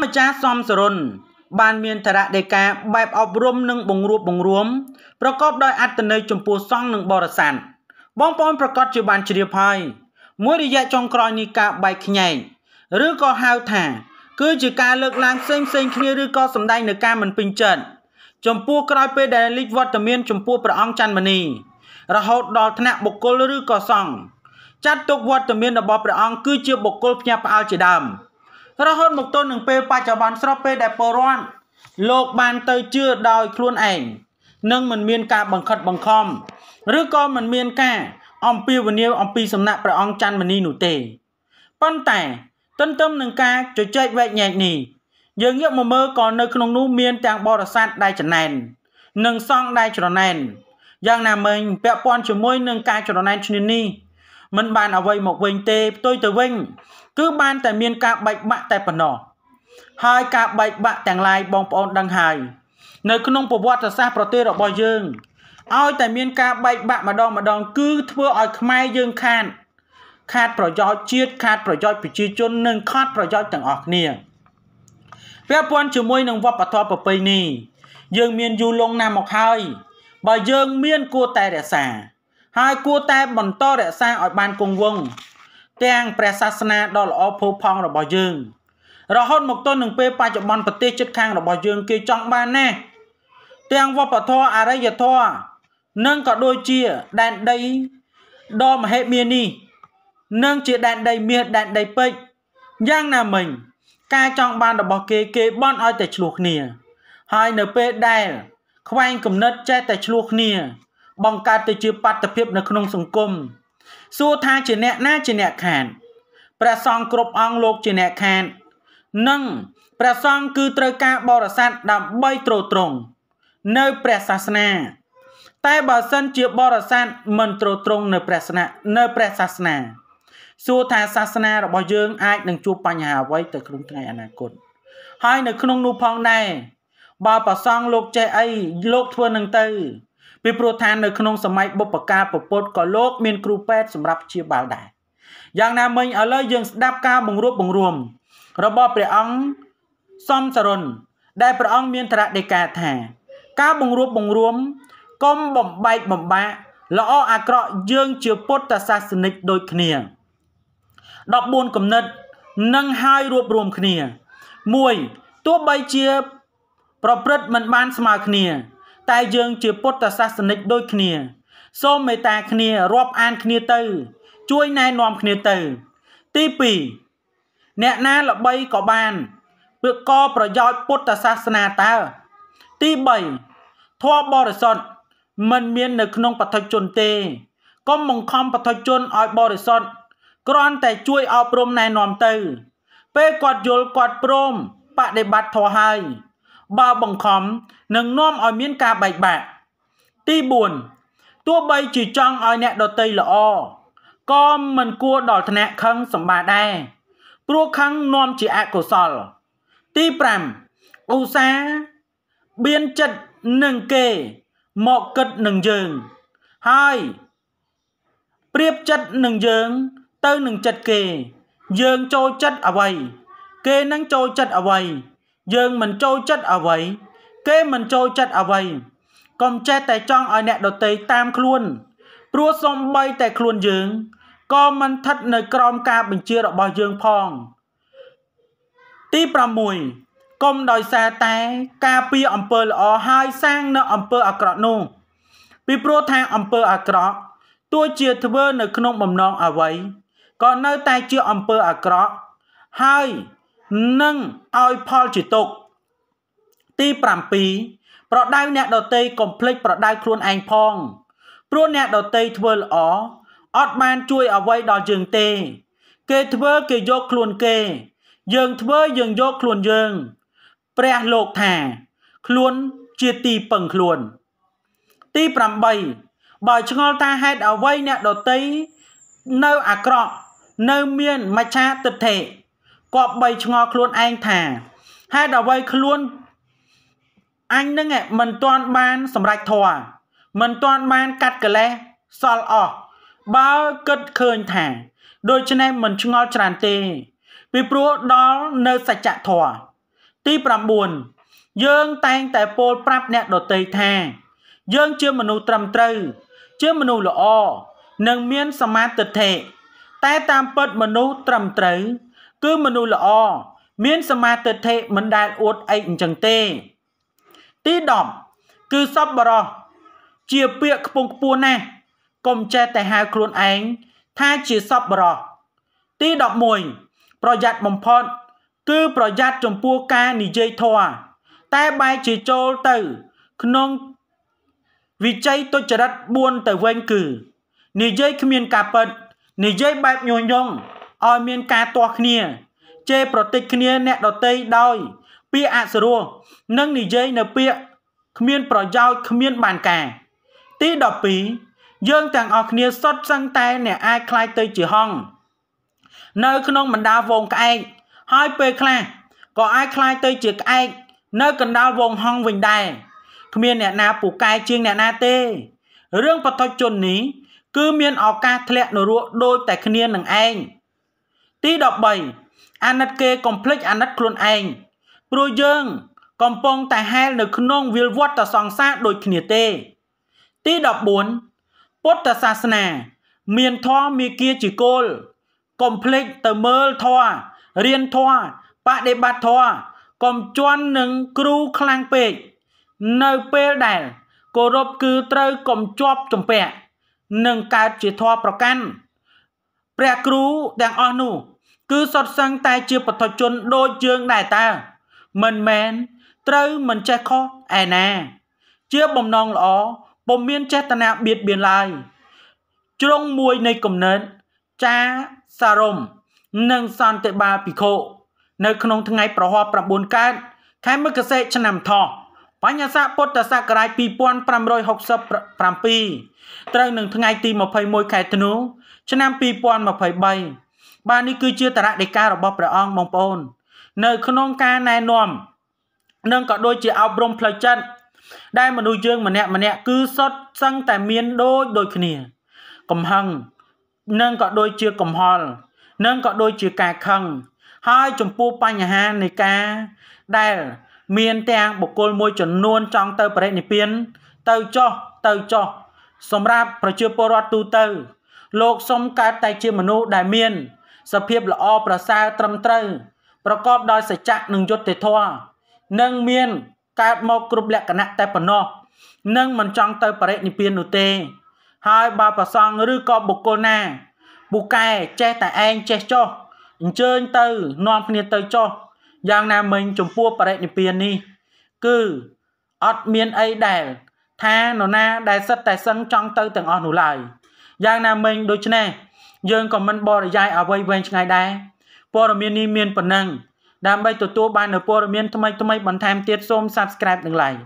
ម្ចាស់សំសរុនបានមានធរៈដេកាបែបអប់រំនិងបង្រួបបង្រួម ប្រកបដោយអត្តន័យចំពោះសង្ឃនិងបរិស័ទបងប្អូនប្រកាសជាបានជ្រាបហើយមួយរយៈចុងក្រោយនេះការបែកខ្ញែកឬក៏ហៅថា គឺជាការលើកឡើងផ្សេងផ្សេងគ្នាឬក៏សម្ដែងនៅការមិនពេញចិត្តចំពោះក្រោយពេលដែលលិចវត្តមានចំពោះព្រះអង្គច័ន្ទមនីរហូតដល់ថ្នាក់បុគ្គលឬក៏សង្ឃចាត់ទុកវត្តមានរបស់ព្រះអង្គគឺជាបុគ្គលភ្ញាក់ផ្អើលជាដើម។រហូតមកទល់នឹងពេលបច្ចុប្បន្នស្របពេលដែលពលរដ្ឋលោកបានទៅជឿដោយខ្លួនឯងនិងមិនមានការបង្ខិតបង្ខំឬក៏មិនមានការអំពាវនាវអំពីសំណាក់ព្រះអង្គច័ន្ទមនីនោះទេប៉ុន្តែទន្ទឹមនឹងការជជែកវែកញែកនេះយើងយកមកមើលក៏នៅក្នុងនោះមានទាំងបរិស័ទដែលចំណែន និងសង់ដែលច្រណែនយ៉ាងណាមិញពាក់ព័ន្ធជាមួយនឹងការច្រណែនឈ្នានីសមិនបានអ្វីមកវិញទេផ្ទុយទៅវិញគឺបាន តែមានការបែកបាក់តែប៉ុណ្ណោះ ហើយ ការបែកបាក់ទាំងឡាយបងប្អូនដឹងហើយនៅ ក្នុងប្រវត្តិសាស្ត្រប្រទេសរបស់យើងឲ្យតែមានការបែកបាក់ម្ដងម្ដងគឺធ្វើឲ្យខ្មែរយើងខាត ខាតប្រយោជន៍ជាតិខាត ប្រយោជន៍ប្រជាជននិងខាតប្រយោជន៍ទាំងអស់គ្នាពាក់ព័ន្ធជាមួយនឹងវប្បធម៌ប្រពៃណីយើងមានយូរលង់ណាស់មកហើយបើយើងមានគួរតែរក្សាហើយគួរតែបន្តរក្សាឲ្យបានគង់វង្សទាំងព្រះសាសនាដ៏ល្អផូរផង់របស់យើងរហូតមកទល់នឹងពេលបច្ចុប្បន្នប្រទេសជិតខាងរបស់យើងគេចង់បានណាស់ទាំងវប្បធម៌អរិយធម៌និងក៏ដូចជាដែនដីដ៏មហិមានេះនិងជាដែនដីមាសដែនដីពេជ្រយ៉ាងណាមិញការចង់បានរបស់គេគេបន់ឲ្យតែឆ្លោះគ្នា ហើយនៅពេលដែល ខ្វែងគំនិតចេះតែឆ្លោះគ្នាបង្កើតទៅជាបាតុភិបនៅក្នុងសង្គមសួរថាជាអ្នកណាជាអ្នកខានព្រះសង្ឃគ្រប់អង្គលោកជាអ្នកខាននិងព្រះសង្ឃគឺត្រូវការបរិស័ទដើម្បីទ្រទ្រង់នៅព្រះសាសនា តែបើសិនជាបរិស័ទមិនទ្រទ្រង់នៅព្រះសាសនានៅព្រះសាសនាសួរថាសាសនារបស់យើងអាចនឹងជួបបញ្ហាអ្វីទៅក្នុងថ្ងៃអនាគតហើយនៅក្នុងនោះផងដែរបើប្រសងលោកចេះអីលោកធ្វើនឹងទៅពីព្រោះថានៅក្នុងសម័យបុព្វកាលពពុទ្ធក៏លោកមាន គ្រូពេទ្យសម្រាប់ព្យាបាលដែរយ៉ាងណាមិញឥឡូវយើងស្ដាប់ការបង្រួបបង្រួម របស់ព្រះអង្គសំសរុនដែលព្រះអង្គមានត្រដេកាថា ការបង្រួបបង្រួមកុំបំបែកបំបាក់ល្អអាក្រក់យើងជាពុទ្ធសាសនិកដូចគ្នា14គំនិតនឹងហើយរួបរวมគ្នា1ទោះបីជាប្រព្រឹត្តមិនបានស្មើគ្នាតែយើងជាពុទ្ធសាសនិកដូចគ្នា សូមមេត្តាគ្នារាប់អានគ្នាទៅ ជួយណែនាំគ្នាទៅ ទី2អ្នកណាល្បីក៏បានវាក៏ប្រយោជន៍ពុទ្ធសាសនាតើទី3ធម៌បរិសុទ្ធមិនមាននៅក្នុងបតិជនទេកុំបង្ខំបតិជនឲ្យបរិសុទ្ធគ្រាន់តែជួយអប់រំណែនាំទៅ ពេលគាត់យល់គាត់ព្រមបដិបត្តិធម៌ហើយបើបង្ខំនឹងនាំឲ្យមានការបែកបាក់ ទី4ទោះបីជាចង់ឲ្យអ្នកដតីល្អក៏មិនគួរដល់ថ្នាក់ខឹងសម្បាដែរព្រោះខឹងនាំជាអកុសល ទី5ឧស្សាហ៍បៀនចិត្តនឹងគេ មកគិតនឹងយើងហើយប្រៀបចិត្តនឹងយើង ទៅនឹងចិត្តគេ យើងចូលចិត្តអ្វី គេនឹងចូលចិត្តអ្វីយើងមិនចូលចិត្តអ្វីគេមិនចូលចិត្តអ្វីកុំចេះតែចង់ឲ្យអ្នកដតីតាមខ្លួន ព្រោះសំបីតែខ្លួនយើងក៏មិនស្ថិតនៅក្រោមការបញ្ជារបស់យើងផង ទី6កុំដោយសារតែការពីអំពើល្អហើយសាងនៅអំពើអាក្រក់នោះ ពីព្រោះថាអំពើអាក្រក់ទោះជាធ្វើ នៅ ក្នុងបំណងអ្វីក៏នៅតែជាអំពើអាក្រក់ហើយនិងឲ្យផលជាទុក ទី7ប្រដៅអ្នកដតីកុំភ្លេចប្រដៅខ្លួនឯងផង ព្រោះអ្នកដតីធ្វើល្អអត់បានជួយអ្វីដល់យើងទេ គេធ្វើគេយកខ្លួនគេ យើងធ្វើយើងយកខ្លួនយើង ព្រះលោកថា ខ្លួនជាទីពឹងខ្លួន ទី8បើឆ្ងល់ថាហេតុអ្វីអ្នកដតីនៅអាក្រក់នៅមានមច្ឆាទិដ្ឋិគប្បីឆ្ងល់ខ្លួនឯងថាហេតុអ្វីខ្លួនអញនឹងមិនទាន់បានសម្រេចធัวមិនទាន់បានកាត់កលេសសល់អស់បើគិតឃើញថា ដូច្នេះមិនឆ្ងល់ច្រើនទេ ពីព្រោះដល់នៅសច្ចធម៌ទី9យើងតែងតែពោលប្រាប់អ្នកដតីថា យើងជាមនុស្សត្រឹមត្រូវជាមនុស្សល្អនិងមានសមាធិតែតាមពិតមនុស្សត្រឹមត្រូវគឺមនុស្សល្អ មានសមាទិដ្ឋិមិនដែលអួតឯកអញ្ចឹងទេ ទី10គឺសប្បុរសជាពាក្យខ្ពង់ខ្ពស់ណាស់កុំចេះតែហៅខ្លួនឯងថាជាសប្បុរសទី11ប្រយ័ត្នបំផុតគឺប្រយ័ត្នចំពោះការនិយាយធម៌តែបែរជាចូលទៅ ក្នុងវិច័យទុច្ចរិត4ទៅវិញគឺនិយាយគ្មាន ការពិតនិយាយបែបញុះញង់ឲ្យមានការទាស់គ្នាជេរប្រតិចគ្នាអ្នកដតីដោយពាក្យអសរោះនិងនិយាយនៅពាក្យគ្មានប្រយោជន៍គ្មានបានការ ទី12យើងទាំងអស់គ្នាសុទ្ធសឹងតែអ្នកអាចคลายទៅជាហង្សនៅក្នុងបណ្ដាវងក្អែកហើយពេលខ្លះក៏អាចคลายទៅជាក្អែកនៅកណ្ដាលវងហង្សវិញដែរគ្មានអ្នកណាពូកែជាងអ្នកណាទេរឿងបទជននេះគឺមានឱកាសធ្លាក់នរកដូចតែគ្នានឹងឯងទី13អាណិតគេកុំភ្លេចអាណិតខ្លួនឯងព្រោះយើង កំពុងតែហែលនៅក្នុងវាលវត្តសង្សារដូចគ្នាទេទី14ពុទ្ធសាសនា មានធម៌មាគាជាគោលកុំភ្លេចទៅមើលធម៌រៀនធម៌បដិបត្តិធម៌កុំជន់នឹងគ្រូខ្លាំងពេកនៅពេលដែលគោរពគឺត្រូវកុំជាប់ជំពាក់នឹងកើតជាធម៌ប្រកាន់ព្រះគ្រូទាំងអស់នោះគឺសុទ្ធសឹងតែជាបទជនដូចយើងដែរតើមិនមែនត្រូវមិនចេះខុសឯណាជាបំណងល្អពុំមានចេតនាបៀតបៀនឡើយជ្រុងមួយនៃគំនិតចាសារមនិងសន្តិបាលភិក្ខុនៅក្នុងថ្ងៃប្រហ័ស9កើតខែមិគសេឆ្នាំថោះបញ្ញសាពុទ្ធសករាជ2567ត្រូវនឹងថ្ងៃទី21ខែធ្នូឆ្នាំ2023បាទនេះគឺជាតរៈដីការបស់ព្រះអង្គបងប្អូន នៅ ក្នុងការណែនាំនិងក៏ដូចជាអប់រំផ្លូវចិត្តដែលមនុស្សយើងម្នាក់ម្នាក់គឺសុទ្ធសឹងតែមានដូចដូចគ្នា កំហឹងនិងក៏ដូចជាកំហល់និងក៏ដូចជាការខឹងហើយចំពោះបញ្ហានៃការដែល មានទាំងបុគ្គលមួយចំនួនចង់ទៅបរិនិព្វាន ទៅចោះទៅចោះសម្រាប់ប្រជាពលរដ្ឋទូទៅលោកសុំកើតតែជាមនុស្សដែលមាន សភាពល្អប្រសើរត្រឹមត្រូវប្រកបដោយសច្ចៈនិងយុត្តិធម៌និងមានកើតមកគ្រប់លក្ខណៈតែប៉ុណ្ណោះនឹងមិនចង់ទៅបរិនិព្វាននោះទេ ហើយបើប្រសងឬក៏បុគ្គលណាពូកែចេះតែឯងចេះចោះអញ្ជើញទៅ នាំគ្នាទៅចោះយ៉ាងណាមិញចំពោះបរិនិព្វាននេះគឺអត់មានអីដែលថានរណាដែលសិតតែសឹងចង់ទៅទាំងអស់នោះឡើយ។យ៉ាងណាមិញដូច្នេះយើងក៏មិនបរិយាយអ្វីវែងឆ្ងាយដែរព័ត៌មាននេះមានប៉ុណ្ណឹងដើម្បីទទួលបាននូវព័ត៌មានថ្មីៗបន្ថែមទៀតសូម Subscribe និង Like